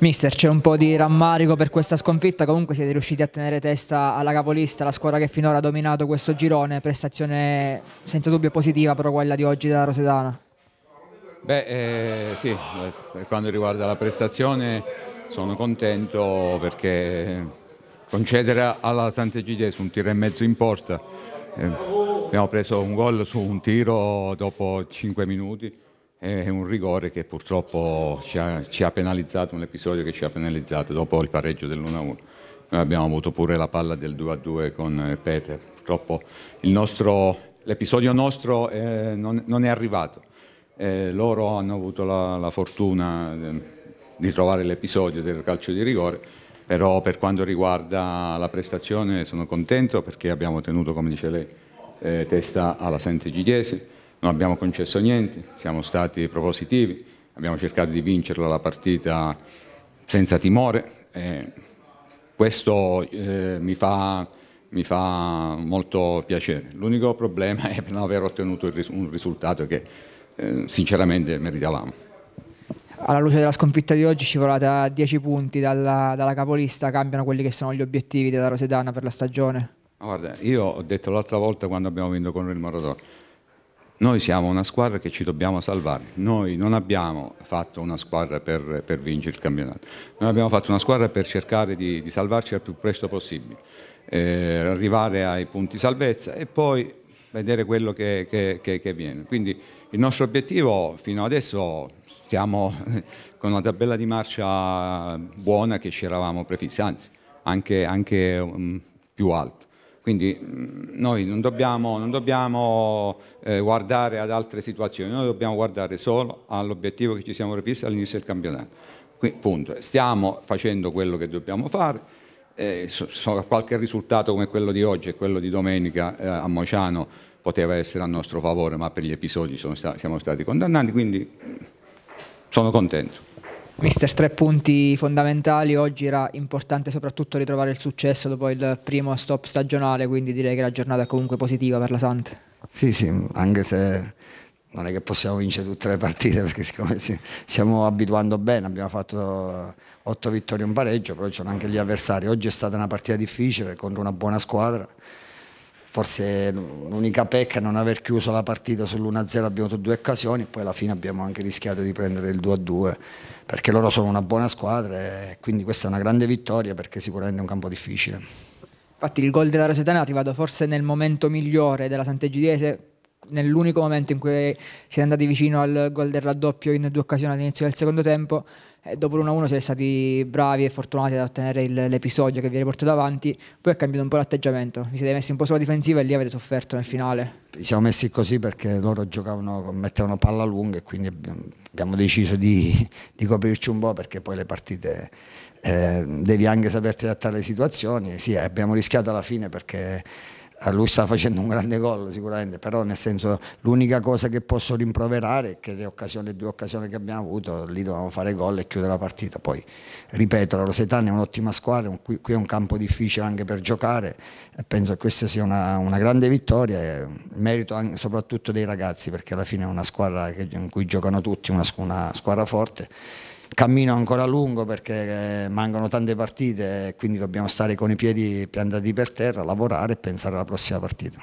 Mister, c'è un po' di rammarico per questa sconfitta, comunque siete riusciti a tenere testa alla capolista, la squadra che finora ha dominato questo girone, prestazione senza dubbio positiva però quella di oggi della Rosedana. Beh eh, sì, per quanto riguarda la prestazione sono contento perché concedere alla Sant'Egidiese un tiro e mezzo in porta, eh, abbiamo preso un gol su un tiro dopo 5 minuti, è un rigore che purtroppo ci ha, ci ha, penalizzato, un episodio che ci ha penalizzato dopo il pareggio dell'1-1. Noi abbiamo avuto pure la palla del 2-2 con eh, Peter, purtroppo nostro, l'episodio nostro eh, non, non, è arrivato. Eh, loro hanno avuto la, la fortuna ehm, di trovare l'episodio del calcio di rigore, però per quanto riguarda la prestazione sono contento perché abbiamo tenuto, come dice lei, eh, testa alla Sente Gigliese non abbiamo concesso niente, siamo stati propositivi, abbiamo cercato di vincerla la partita senza timore. E questo eh, mi, fa, mi, fa, molto piacere. L'unico problema è non aver ottenuto ris un risultato che eh, sinceramente meritavamo. Alla luce della sconfitta di oggi, scivolata 10 punti dalla, dalla capolista, cambiano quelli che sono gli obiettivi della Rosedana per la stagione? Guarda, io ho detto l'altra volta quando abbiamo vinto con il Maradona noi siamo una squadra che ci dobbiamo salvare. Noi non abbiamo fatto una squadra per, per vincere il campionato. Noi abbiamo fatto una squadra per cercare di, di salvarci al più presto possibile, eh, arrivare ai punti salvezza e poi vedere quello che, che, che, che, viene. Quindi il nostro obiettivo fino adesso siamo con una tabella di marcia buona che ci eravamo prefissi, anzi anche, anche um, più alta. Quindi mm, noi non dobbiamo, non dobbiamo eh, guardare ad altre situazioni, noi dobbiamo guardare solo all'obiettivo che ci siamo prefissi all'inizio del campionato. Quindi, punto, stiamo facendo quello che dobbiamo fare, eh, so, so, qualche risultato come quello di oggi e quello di domenica eh, a Mociano poteva essere a nostro favore, ma per gli episodi sta siamo stati condannati, quindi mm, sono contento. Mister, tre punti fondamentali, oggi era importante soprattutto ritrovare il successo dopo il primo stop stagionale, quindi direi che la giornata è comunque positiva per la Sante. Sì, sì, anche se non è che possiamo vincere tutte le partite perché siccome ci stiamo abituando bene, abbiamo fatto otto vittorie e un pareggio, però ci sono anche gli avversari. Oggi è stata una partita difficile contro una buona squadra forse l'unica pecca è non aver chiuso la partita sull'1-0, abbiamo avuto due occasioni e poi alla fine abbiamo anche rischiato di prendere il 2-2 perché loro sono una buona squadra e quindi questa è una grande vittoria perché sicuramente è un campo difficile. Infatti il gol della Rosetana è arrivato forse nel momento migliore della Sant'Egidiese, nell'unico momento in cui siete andati vicino al gol del raddoppio in due occasioni all'inizio del secondo tempo, eh, dopo l'1-1 siete stati bravi e fortunati ad ottenere il, l'episodio che vi avete portato avanti, poi ha cambiato un po' l'atteggiamento, vi siete messi un po' sulla difensiva e lì avete sofferto nel finale. Ci siamo messi così perché loro giocavano, mettevano palla lunga e quindi abbiamo deciso di, di coprirci un po' perché poi le partite eh, devi anche saperti adattare le situazioni, sì abbiamo rischiato alla fine perché a lui sta facendo un grande gol sicuramente, però nel senso l'unica cosa che posso rimproverare è che le, occasioni, due occasioni che abbiamo avuto, lì dovevamo fare gol e chiudere la partita. Poi ripeto, la Rosetana è un'ottima squadra, un, qui, qui, è un campo difficile anche per giocare e penso che questa sia una, una grande vittoria, e merito anche, soprattutto dei ragazzi perché alla fine è una squadra che, in cui giocano tutti, una, una squadra forte cammino ancora lungo perché eh, mancano tante partite e quindi dobbiamo stare con i piedi piantati per terra, lavorare e pensare alla prossima partita.